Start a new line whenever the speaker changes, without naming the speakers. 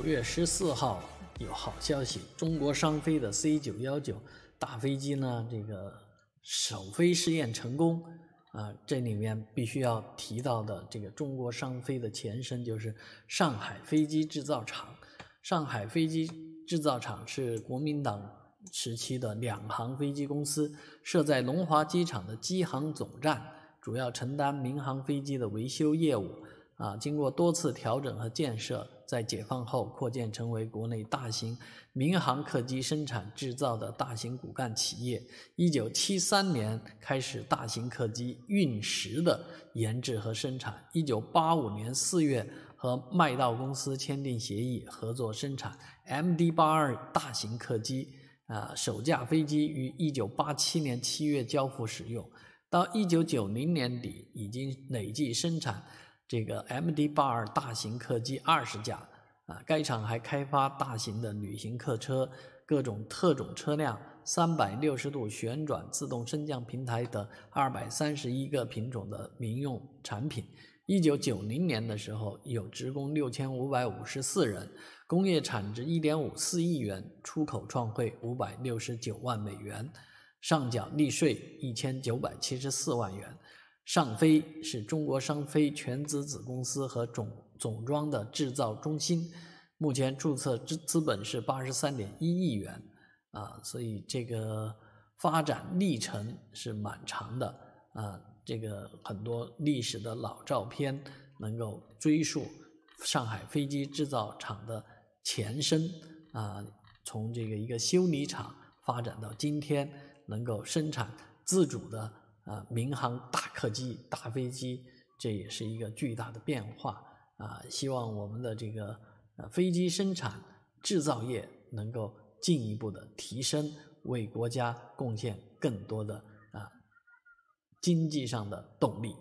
五月十四号有好消息，中国商飞的 C 九幺九大飞机呢，这个首飞试验成功啊！这里面必须要提到的，这个中国商飞的前身就是上海飞机制造厂。上海飞机制造厂是国民党时期的两航飞机公司设在龙华机场的机航总站，主要承担民航飞机的维修业务。啊，经过多次调整和建设，在解放后扩建成为国内大型民航客机生产制造的大型骨干企业。一九七三年开始大型客机运十的研制和生产。一九八五年四月和麦道公司签订协议，合作生产 MD 八二大型客机。啊，首架飞机于一九八七年七月交付使用。到一九九零年底，已经累计生产。这个 MD 八二大型客机二十架，啊，该厂还开发大型的旅行客车、各种特种车辆、三百六十度旋转自动升降平台等二百三十一个品种的民用产品。一九九零年的时候，有职工六千五百五十四人，工业产值一点五四亿元，出口创汇五百六十九万美元，上缴利税一千九百七十四万元。上飞是中国商飞全资子公司和总总装的制造中心，目前注册资资本是八十三点一亿元，啊，所以这个发展历程是蛮长的啊。这个很多历史的老照片能够追溯上海飞机制造厂的前身啊，从这个一个修理厂发展到今天，能够生产自主的啊民航大。客机、大飞机，这也是一个巨大的变化啊！希望我们的这个呃飞机生产制造业能够进一步的提升，为国家贡献更多的啊经济上的动力。